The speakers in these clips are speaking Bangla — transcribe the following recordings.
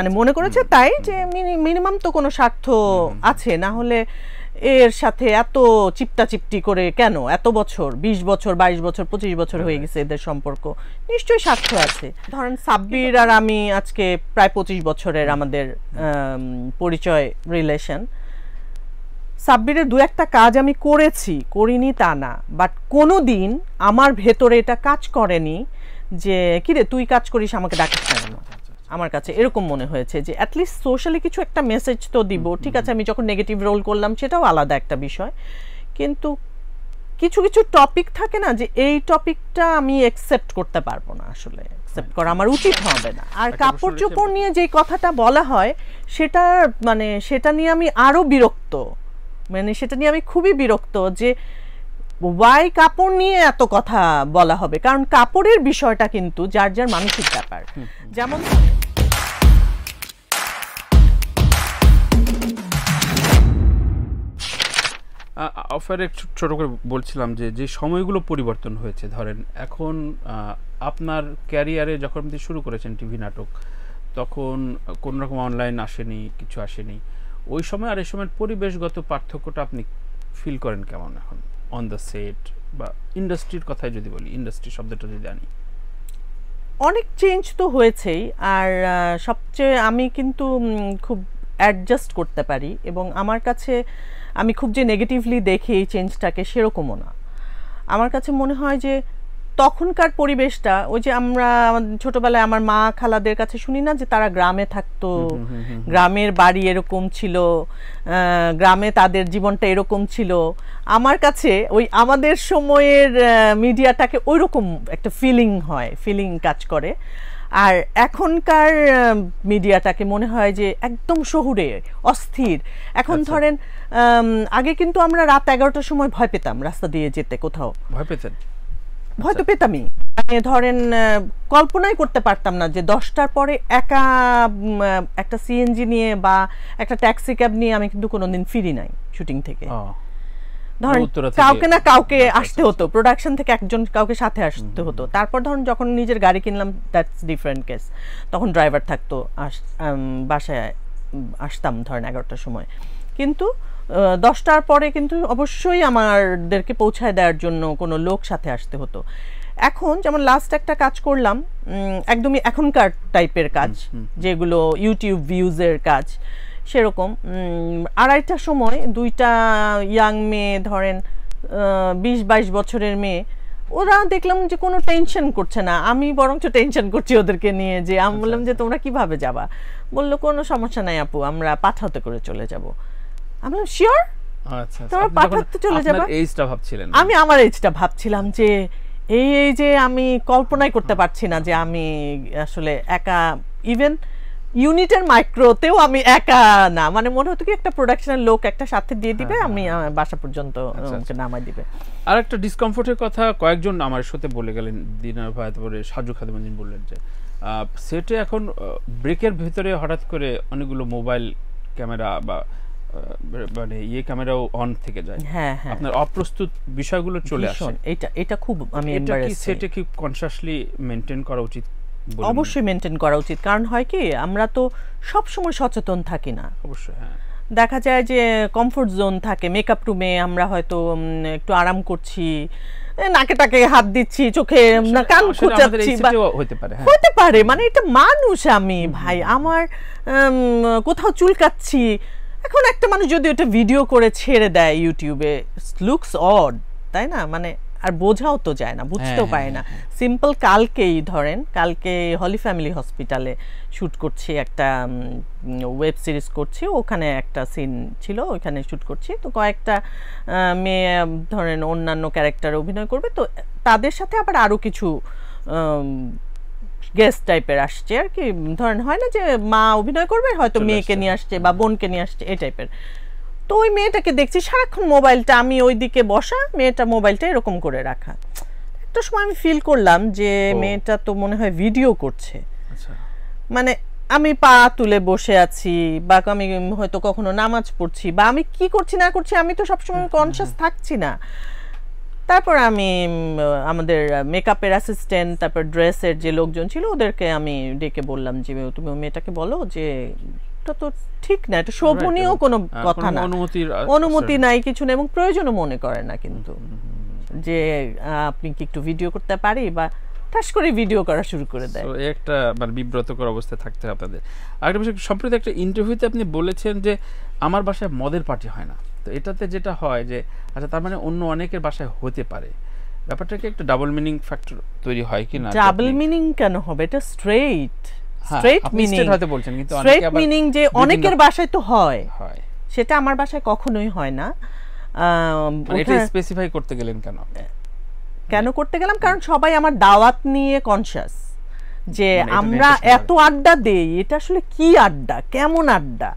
মানে মনে করেছে তাই যে মিনিমাম তো কোনো স্বার্থ আছে না হলে এর সাথে এত চিপটা চিপটি করে কেন এত বছর ২০ বছর ২২ বছর ২৫ বছর হয়ে হ্যাঁ। গেছে এদের সম্পর্ক নিশ্চয়ই স্বার্থ আছে ধরেন সাব্বির আর আমি আজকে প্রায় ২৫ বছরের আমাদের পরিচয় রিলেশন সাব্বিরের দু একটা কাজ আমি করেছি করিনি তা না বাট কোনো দিন আমার ভেতরে এটা কাজ করেনি যে কিরে তুই কাজ করিস আমাকে ডাকিস না আমার কাছে এরকম মনে হয়েছে যে অ্যাটলিস্ট সোশ্যালি কিছু একটা মেসেজ তো দিব ঠিক আছে আমি যখন নেগেটিভ রোল করলাম সেটাও আলাদা একটা বিষয় কিন্তু কিছু কিছু টপিক থাকে না যে এই টপিকটা আমি অ্যাকসেপ্ট করতে পারবো না আসলে অ্যাকসেপ্ট করা আমার আচ্ছা। উচিত হবে না আর কাপড় চোপড় নিয়ে যে কথাটা বলা হয় সেটা মানে সেটা নিয়ে আমি আরও বিরক্ত মানে সেটা নিয়ে আমি খুবই বিরক্ত যে ওয়াই কাপড় নিয়ে এত কথা বলা হবে কারণ কাপড়ের বিষয়টা কিন্তু যার যার মানসিক ব্যাপার যেমন অফারে ছোট করে বলছিলাম যে যে সময়গুলো পরিবর্তন হয়েছে ধরেন এখন আপনার ক্যারিয়ারে যখন আপনি শুরু করেছেন টিভি নাটক তখন কোনো রকম অনলাইন আসেনি কিছু আসেনি ওই সময় আর এই সময়ের পরিবেশগত পার্থক্যটা আপনি ফিল করেন কেমন এখন অন দ্য সেট বা ইন্ডাস্ট্রির কথাই যদি বলি ইন্ডাস্ট্রি শব্দটা যদি আনি অনেক চেঞ্জ তো হয়েছেই আর সবচেয়ে আমি কিন্তু খুব অ্যাডজাস্ট করতে পারি এবং আমার কাছে আমি খুব যে নেগেটিভলি দেখি এই চেঞ্জটাকে সেরকমও না আমার কাছে মনে হয় যে তখনকার পরিবেশটা ওই যে আমরা ছোটবেলায় আমার মা খালাদের কাছে শুনি না যে তারা গ্রামে থাকতো গ্রামের বাড়ি এরকম ছিল গ্রামে তাদের জীবনটা এরকম ছিল আমার কাছে ওই আমাদের সময়ের মিডিয়াটাকে ওই রকম একটা ফিলিং হয় ফিলিং কাজ করে আর এখনকার মিডিয়াটাকে মনে হয় যে একদম শহুরে অস্থির এখন আচ্ছা। ধরেন আগে কিন্তু আমরা রাত এগারোটার সময় ভয় পেতাম রাস্তা দিয়ে যেতে কোথাও ভয় পেতেন ভয় তো পেতামই মানে ধরেন কল্পনাই করতে পারতাম না যে দশটার পরে একা একটা সিএনজি নিয়ে বা একটা ট্যাক্সি ক্যাব নিয়ে আমি কিন্তু কোনোদিন ফিরি নাই শুটিং থেকে ধরেন কাউকে না কাউকে আসতে হতো প্রোডাকশন থেকে একজন কাউকে সাথে আসতে হতো তারপর ধরুন যখন নিজের গাড়ি কিনলাম দ্যাটস ডিফারেন্ট কেস তখন ড্রাইভার থাকতো আস বাসায় আসতাম ধরেন এগারোটার সময় কিন্তু দশটার পরে কিন্তু অবশ্যই আমাদেরকে পৌঁছায় দেওয়ার জন্য কোনো লোক সাথে আসতে হতো এখন যেমন লাস্ট একটা কাজ করলাম একদমই এখনকার টাইপের কাজ যেগুলো ইউটিউব ভিউজের কাজ সেরকম আড়াইটার সময় দুইটা ইয়াং মেয়ে ধরেন বিশ বাইশ বছরের মেয়ে ওরা দেখলাম যে কোনো টেনশন করছে না আমি বরঞ্চ টেনশন করছি ওদেরকে নিয়ে যে আমি আচ্ছা, বললাম যে আচ্ছা। তোমরা কিভাবে যাবা বললো কোনো সমস্যা নাই আপু আমরা পাঠাতে করে চলে যাবো শিওর আচ্ছা, আচ্ছা। পাঠাতে চলে যাবে আপনার এইজটা ভাবছিলেন আমি আমার এইজটা ভাবছিলাম যে এই এই যে আমি কল্পনাই করতে পারছি না যে আমি আসলে একা ইভেন ইউনিটের মাইক্রোতেও আমি একা না মানে মনে হতো কি একটা প্রোডাকশনের লোক একটা সাথে দিয়ে হ্যাঁ, দিবে হ্যাঁ, আমি হ্যাঁ। বাসা পর্যন্ত আচ্ছা, আচ্ছা। নামাই দিবে আর একটা ডিসকমফোর্টের কথা কয়েকজন আমার সাথে বলে গেলেন দিনার ভাই তারপরে সাজু খাদেমাজিন বললেন যে সেটে এখন ব্রেকের ভেতরে হঠাৎ করে অনেকগুলো মোবাইল ক্যামেরা বা মানে ইয়ে ক্যামেরাও অন থেকে যায় হ্যাঁ হ্যাঁ আপনার অপ্রস্তুত বিষয়গুলো চলে আসে এটা এটা খুব আমি এটা কি সেটা কি কনসাসলি মেনটেন করা উচিত অবশ্যই মেনটেন করা উচিত কারণ হয় কি আমরা তো সব সময় সচেতন থাকি না অবশ্যই হ্যাঁ দেখা যায় যে কমফোর্ট জোন থাকে মেকআপ রুমে আমরা হয়তো একটু আরাম করছি নাকে টাকে হাত দিচ্ছি চোখে কান খুঁচাচ্ছি হ্যাঁ। হতে পারে মানে এটা মানুষ আমি ভাই আমার কোথাও চুলকাচ্ছি এখন একটা মানুষ যদি ওটা ভিডিও করে ছেড়ে দেয় ইউটিউবে লুকস অড তাই না মানে আর বোঝাও তো যায় না হ্যাঁ, বুঝতেও হ্যাঁ, পায় না সিম্পল হ্যাঁ, কালকেই ধরেন কালকে হলি ফ্যামিলি হসপিটালে শ্যুট করছি একটা ওয়েব সিরিজ করছি ওখানে একটা সিন ছিল ওখানে শ্যুট করছি তো কয়েকটা মেয়ে ধরেন অন্যান্য ক্যারেক্টার অভিনয় করবে তো তাদের সাথে আবার আরও কিছু গেস্ট টাইপের আসছে আর কি ধরেন হয় না যে মা অভিনয় করবে হয়তো মেয়েকে নিয়ে আসছে বা বোনকে নিয়ে আসছে এই টাইপের তো ওই মেয়েটাকে দেখছি সারাক্ষণ মোবাইলটা আমি ওই দিকে বসা মেয়েটা মোবাইলটা এরকম করে রাখা একটা সময় আমি ফিল করলাম যে মেয়েটা তো মনে হয় ভিডিও করছে আচ্ছা। মানে আমি পা তুলে বসে আছি বা আমি হয়তো কখনো নামাজ পড়ছি বা আমি কি করছি না করছি আমি তো সবসময় কনসিয়াস থাকছি না তারপর আমি আমাদের মেকআপের অ্যাসিস্ট্যান্ট তারপর ড্রেসের যে লোকজন ছিল ওদেরকে আমি ডেকে বললাম যে তুমি মেয়েটাকে বলো যে এটা তো ঠিক না এটা শোভনীয় কোনো হ্যাঁ, কথা না আচ্ছা। অনুমতি নাই কিছু না এবং প্রয়োজনও মনে করে না কিন্তু যে আপনি কি একটু ভিডিও করতে পারি বা ঠাস করে ভিডিও করা শুরু করে দেয় একটা মানে বিব্রতকর অবস্থায় থাকতে হয় আপনাদের আরেকটা বিষয় সম্প্রতি একটা ইন্টারভিউতে আপনি বলেছেন যে আমার বাসায় মদের পার্টি হয় না তো এটাতে যেটা হয় যে আচ্ছা তার মানে অন্য অনেকের বাসায় হতে পারে ব্যাপারটাকে একটা ডাবল মিনিং ফ্যাক্টর তৈরি হয় কি না ডাবল মিনিং কেন হবে এটা স্ট্রেইট স্ট্রেইট মিনিং হতে বলছেন কিন্তু স্ট্রেইট মিনিং যে অনেকের বাসায় তো হয় হয় সেটা আমার বাসায় কখনোই হয় না মানে এটা স্পেসিফাই করতে গেলেন কেন কেন করতে গেলাম কারণ সবাই আমার দাওয়াত নিয়ে কনসিয়াস যে মানে আমরা এত আড্ডা দেই এটা আসলে কি আড্ডা কেমন আড্ডা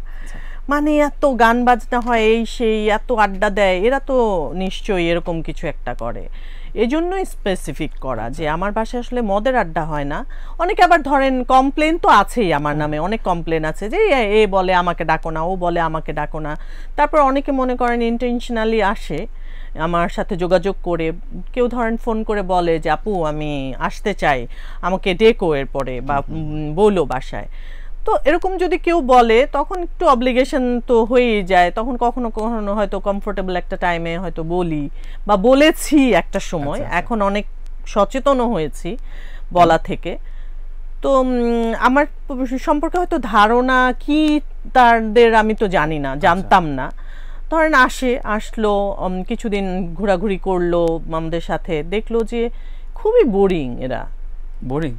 মানে এত গান বাজনা হয় এই সেই এত আড্ডা দেয় এরা তো নিশ্চয়ই এরকম কিছু একটা করে এজন্যই স্পেসিফিক করা যে আমার বাসায় আসলে মদের আড্ডা হয় না অনেকে আবার ধরেন কমপ্লেন তো আছেই আমার নামে অনেক কমপ্লেন আছে যে এ বলে আমাকে ডাকো না ও বলে আমাকে ডাকো না তারপর অনেকে মনে করেন ইন্টেনশনালি আসে আমার সাথে যোগাযোগ করে কেউ ধরেন ফোন করে বলে যে আপু আমি আসতে চাই আমাকে ডেকো এরপরে বা বলো বাসায় তো এরকম যদি কেউ বলে তখন একটু অব্লিগেশন তো হয়েই যায় তখন কখনো কখনো হয়তো কমফোর্টেবল একটা টাইমে হয়তো বলি বা বলেছি একটা সময় আচ্ছা, আচ্ছা। এখন অনেক সচেতনও হয়েছি বলা থেকে তো আমার সম্পর্কে হয়তো ধারণা কি তাদের আমি তো জানি না আচ্ছা। জানতাম না ধরেন আসে আসলো কিছুদিন ঘোরাঘুরি করলো আমাদের সাথে দেখলো যে খুবই বোরিং এরা বোরিং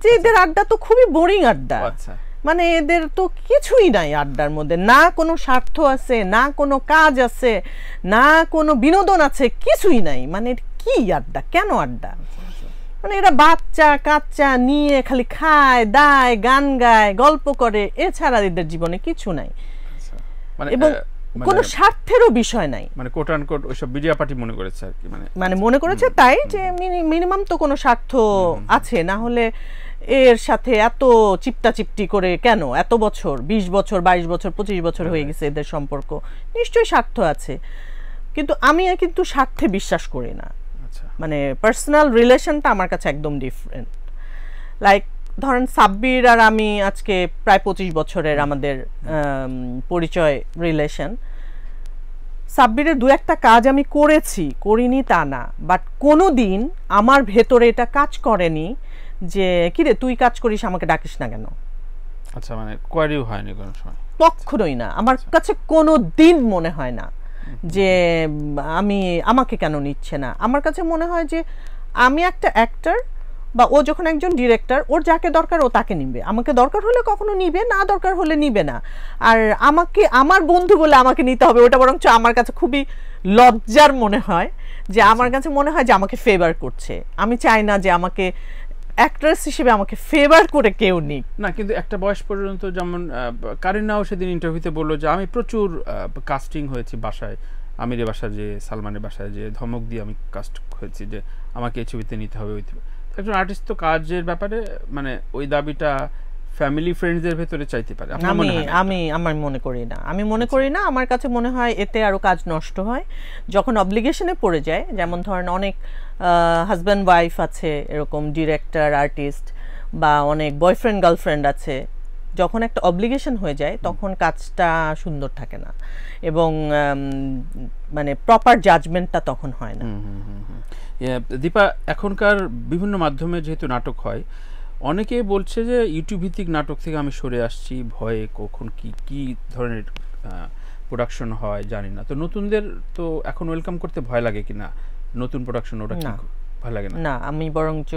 যে এদের আড্ডা তো খুবই বোরিং আড্ডা আচ্ছা। মানে এদের তো কিছুই নাই আড্ডার মধ্যে না কোনো স্বার্থ আছে না কোনো কাজ আছে না কোনো বিনোদন আছে কিছুই নাই মানে কি আড্ডা কেন আড্ডা মানে এরা বাচ্চা কাচ্চা নিয়ে খালি খায় দায় গান গায় গল্প করে এছাড়া এদের জীবনে কিছু নাই আচ্ছা। মানে, এবং মানে কোনো স্বার্থেরও বিষয় নাই মানে কোট অ্যান্ড কোট ওইসব বিডিয়া পার্টি মনে করেছে আর কি মানে মানে মনে করেছে তাই যে মিনিমাম তো কোনো স্বার্থ আছে না হলে এর সাথে এত চিপটা চিপটি করে কেন এত বছর ২০ বছর ২২ বছর ২৫ বছর হয়ে হ্যাঁ। গেছে এদের সম্পর্ক নিশ্চয়ই স্বার্থ আছে কিন্তু আমি কিন্তু স্বার্থে বিশ্বাস করি না আচ্ছা। মানে পার্সোনাল রিলেশনটা আমার কাছে একদম ডিফারেন্ট লাইক ধরেন সাব্বির আর আমি আজকে প্রায় পঁচিশ বছরের আমাদের পরিচয় রিলেশন সাব্বিরের দু একটা কাজ আমি করেছি করিনি তা না বাট কোনো দিন আমার ভেতরে এটা কাজ করেনি যে কিরে তুই কাজ করিস আমাকে ডাকিস না কেন আচ্ছা মানে কোয়ারিও হয়নি কোনো সময় কখনোই না আমার আচ্ছা। কাছে কোনো দিন মনে হয় না যে আমি আমাকে কেন নিচ্ছে না আমার কাছে মনে হয় যে আমি একটা অ্যাক্টার বা ও যখন একজন ডিরেক্টর ওর যাকে দরকার ও তাকে নিবে আমাকে দরকার হলে কখনো নিবে না দরকার হলে নিবে না আর আমাকে আমার বন্ধু বলে আমাকে নিতে হবে ওটা বরঞ্চ আমার কাছে খুবই লজ্জার মনে হয় যে আমার কাছে মনে হয় যে আমাকে ফেভার করছে আমি চাই না যে আমাকে অ্যাক্ট্রেস হিসেবে আমাকে ফেভার করে কেউ নিক না কিন্তু একটা বয়স পর্যন্ত যেমন কারিনাও সেদিন ইন্টারভিউতে বললো যে আমি প্রচুর কাস্টিং হয়েছি বাসায় আমিরের বাসায় যে সালমানের বাসায় যে ধমক দিয়ে আমি কাস্ট হয়েছি যে আমাকে এই ছবিতে নিতে হবে ওই একজন আর্টিস্ট তো কাজের ব্যাপারে মানে ওই দাবিটা ফ্যামিলি ফ্রেন্ডসদের ভেতরে চাইতে পারে আমি আমি আমার মনে করি না আমি মনে আচ্ছা। করি না আমার কাছে মনে হয় এতে আরো কাজ নষ্ট হয় যখন অব্লিগেশনে পড়ে যায় যেমন ধরেন অনেক হাজব্যান্ড ওয়াইফ আছে এরকম ডিরেক্টর আর্টিস্ট বা অনেক বয়ফ্রেন্ড গার্লফ্রেন্ড আছে যখন একটা অব্লিগেশন হয়ে যায় তখন কাজটা সুন্দর থাকে না এবং মানে প্রপার জাজমেন্টটা তখন হয় না দীপা এখনকার বিভিন্ন মাধ্যমে যেহেতু নাটক হয় অনেকে বলছে যে ইউটিউব ভিত্তিক নাটক থেকে আমি সরে আসছি ভয়ে কখন কি কি ধরনের প্রোডাকশন হয় জানি না তো নতুনদের তো এখন ওয়েলকাম করতে ভয় লাগে কি না নতুন প্রোডাকশন ওটা ভয় লাগে না না আমি বরঞ্চ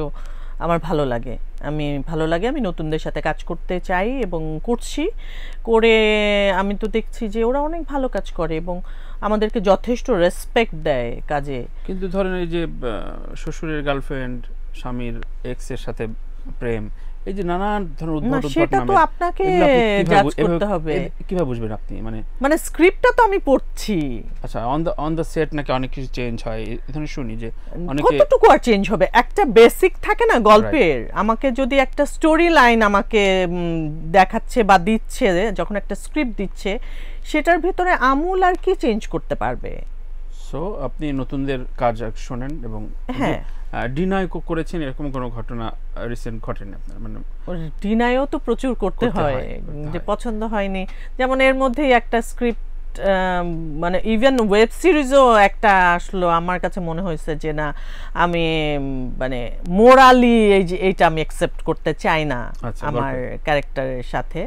আমার ভালো লাগে আমি ভালো লাগে আমি নতুনদের সাথে কাজ করতে চাই এবং করছি করে আমি তো দেখছি যে ওরা অনেক ভালো কাজ করে এবং আমাদেরকে যথেষ্ট রেসপেক্ট দেয় কাজে কিন্তু ধরেন এই যে শ্বশুরের গার্লফ্রেন্ড স্বামীর এক্সের সাথে প্রেম এই যে নানান ধরনের উদ্ভট সেটা তো আপনাকে জাজ করতে হবে কিভাবে বুঝবেন আপনি মানে মানে স্ক্রিপ্টটা তো আমি পড়ছি আচ্ছা on the on the set নাকি অনেক কিছু চেঞ্জ হয় এখানে শুনি যে অনেকে কতটুকু আর চেঞ্জ হবে একটা বেসিক থাকে না গল্পের আমাকে যদি একটা স্টোরি লাইন আমাকে দেখাচ্ছে বা দিচ্ছে যখন একটা স্ক্রিপ্ট দিচ্ছে সেটার ভিতরে আমূল আর কি চেঞ্জ করতে পারবে সো আপনি নতুনদের কাজ শোনেন এবং হ্যাঁ ডিনায় করেছেন এরকম কোনো ঘটনা রিসেন্ট ঘটেনি আপনার মানে ডিনায়ও তো প্রচুর করতে হয় যে পছন্দ হয়নি যেমন এর মধ্যেই একটা স্ক্রিপ্ট মানে ইভেন ওয়েব সিরিজও একটা আসলো আমার কাছে মনে হয়েছে যে না আমি মানে মোরালি এই যে এইটা আমি অ্যাকসেপ্ট করতে চাই না আচ্ছা, আমার ক্যারেক্টারের সাথে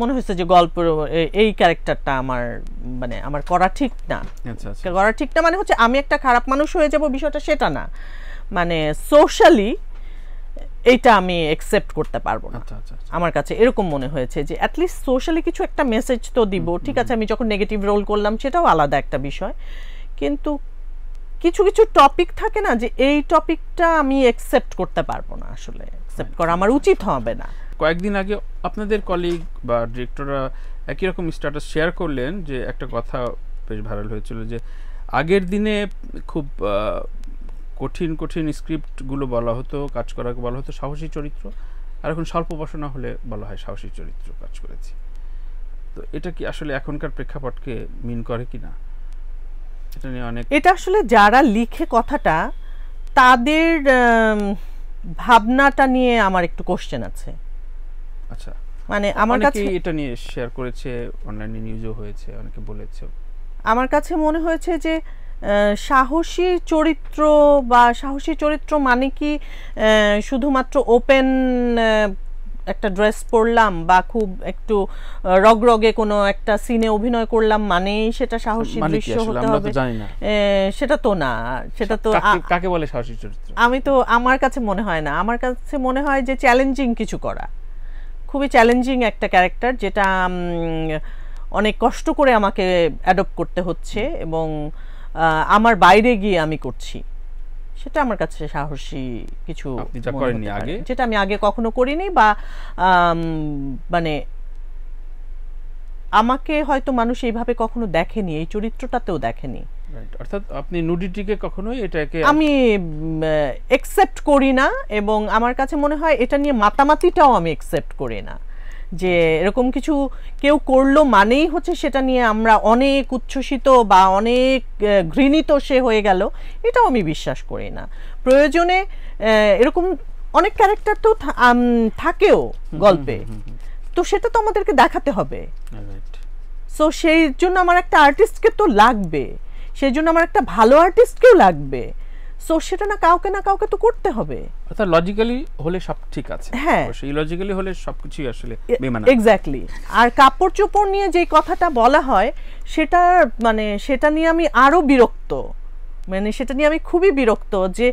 মনে হয়েছে যে গল্পের এই ক্যারেক্টারটা আমার মানে আমার করা ঠিক না আচ্ছা, আচ্ছা। করা ঠিক না মানে হচ্ছে আমি একটা খারাপ মানুষ হয়ে যাব বিষয়টা সেটা না মানে সোশ্যালি এইটা আমি অ্যাকসেপ্ট করতে পারবো না আচ্ছা, আমার কাছে এরকম মনে হয়েছে যে অ্যাটলিস্ট সোশ্যালি কিছু একটা মেসেজ তো দিব ঠিক আছে আমি যখন নেগেটিভ রোল করলাম সেটাও আলাদা একটা বিষয় কিন্তু কিছু কিছু টপিক থাকে না যে এই টপিকটা আমি অ্যাকসেপ্ট করতে পারবো না আসলে অ্যাকসেপ্ট করা আমার উচিত হবে না কয়েকদিন আগে আপনাদের কলিগ বা ডিরেক্টররা একই রকম স্ট্যাটাস শেয়ার করলেন যে একটা কথা বেশ ভাইরাল হয়েছিল যে আগের দিনে খুব কঠিন কঠিন স্ক্রিপ্টগুলো বলা হতো কাজ করাকে বলা হতো সাহসী চরিত্র আর এখন স্বল্প উপাসনা হলে বলা হয় সাহসী চরিত্র কাজ করেছি তো এটা কি আসলে এখনকার প্রেক্ষাপটকে মিন করে কি না এটা নিয়ে অনেক এটা আসলে যারা লিখে কথাটা তাদের ভাবনাটা নিয়ে আমার একটু কোশ্চেন আছে আচ্ছা মানে আমার কাছে এটা নিয়ে শেয়ার করেছে অনলাইনে নিউজও হয়েছে অনেকে বলেছে আমার কাছে মনে হয়েছে যে সাহসী চরিত্র বা সাহসী চরিত্র মানে কি শুধুমাত্র ওপেন একটা ড্রেস পরলাম বা খুব একটু রগরগে কোনো একটা সিনে অভিনয় করলাম মানে সেটা সাহসী মানে দৃশ্য হতে হবে সেটা তো না সেটা তো কাকে বলে সাহসী চরিত্র আমি তো আমার কাছে মনে হয় না আমার কাছে মনে হয় যে চ্যালেঞ্জিং কিছু করা খুবই চ্যালেঞ্জিং একটা ক্যারেক্টার যেটা অনেক কষ্ট করে আমাকে অ্যাডপ্ট করতে হচ্ছে এবং আমার বাইরে গিয়ে আমি করছি সেটা আমার কাছে সাহসী কিছু যেটা আমি আগে কখনো করিনি বা মানে আমাকে হয়তো মানুষ এইভাবে কখনো দেখেনি এই চরিত্রটাতেও দেখেনি অর্থাৎ আপনি নুডিটিকে কখনোই এটাকে আমি অ্যাকসেপ্ট করি না এবং আমার কাছে মনে হয় এটা নিয়ে মাতামাতিটাও আমি অ্যাকসেপ্ট করি না যে আচ্ছা। এরকম কিছু কেউ করলো মানেই হচ্ছে সেটা নিয়ে আমরা অনেক উচ্ছ্বসিত বা অনেক ঘৃণিত সে হয়ে গেল এটাও আমি বিশ্বাস করি না প্রয়োজনে এরকম অনেক ক্যারেক্টার তো থাকেও গল্পে তো সেটা তো আমাদেরকে দেখাতে হবে সো সেই জন্য আমার একটা আর্টিস্টকে তো লাগবে সেই জন্য আমার একটা ভালো আর্টিস্টকেও লাগবে সো সেটা না কাউকে না কাউকে তো করতে হবে অর্থাৎ লজিক্যালি হলে সব ঠিক আছে হ্যাঁ ইলজিক্যালি হলে সব কিছুই আসলে বেমানা এক্স্যাক্টলি আর কাপড় চোপড় নিয়ে যে কথাটা বলা হয় সেটা মানে সেটা নিয়ে আমি আরো বিরক্ত মানে সেটা নিয়ে আমি খুবই বিরক্ত যে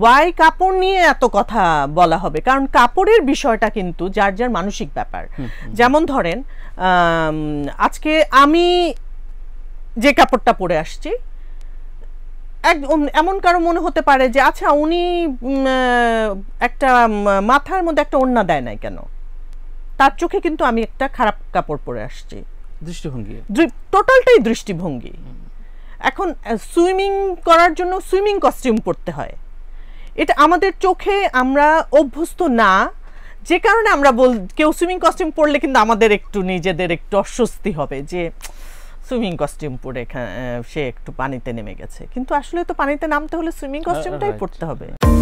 ওয়াই কাপড় নিয়ে এত কথা বলা হবে কারণ কাপড়ের বিষয়টা কিন্তু যার যার মানসিক ব্যাপার যেমন ধরেন আজকে আমি যে কাপড়টা পরে আসছি এমন কারো মনে হতে পারে যে আচ্ছা উনি একটা মাথার মধ্যে একটা ওড়না দেয় নাই কেন তার চোখে কিন্তু আমি একটা খারাপ কাপড় পরে আসছি দৃষ্টিভঙ্গি টোটালটাই দৃষ্টিভঙ্গি এখন সুইমিং করার জন্য সুইমিং কস্টিউম পরতে হয় এটা আমাদের চোখে আমরা অভ্যস্ত না যে কারণে আমরা বল কেউ সুইমিং কস্টিউম পরলে কিন্তু আমাদের একটু নিজেদের একটু অস্বস্তি হবে যে সুইমিং কস্টিউম পরে সে একটু পানিতে নেমে গেছে কিন্তু আসলে তো পানিতে নামতে হলে সুইমিং কস্টিউমটাই পড়তে হবে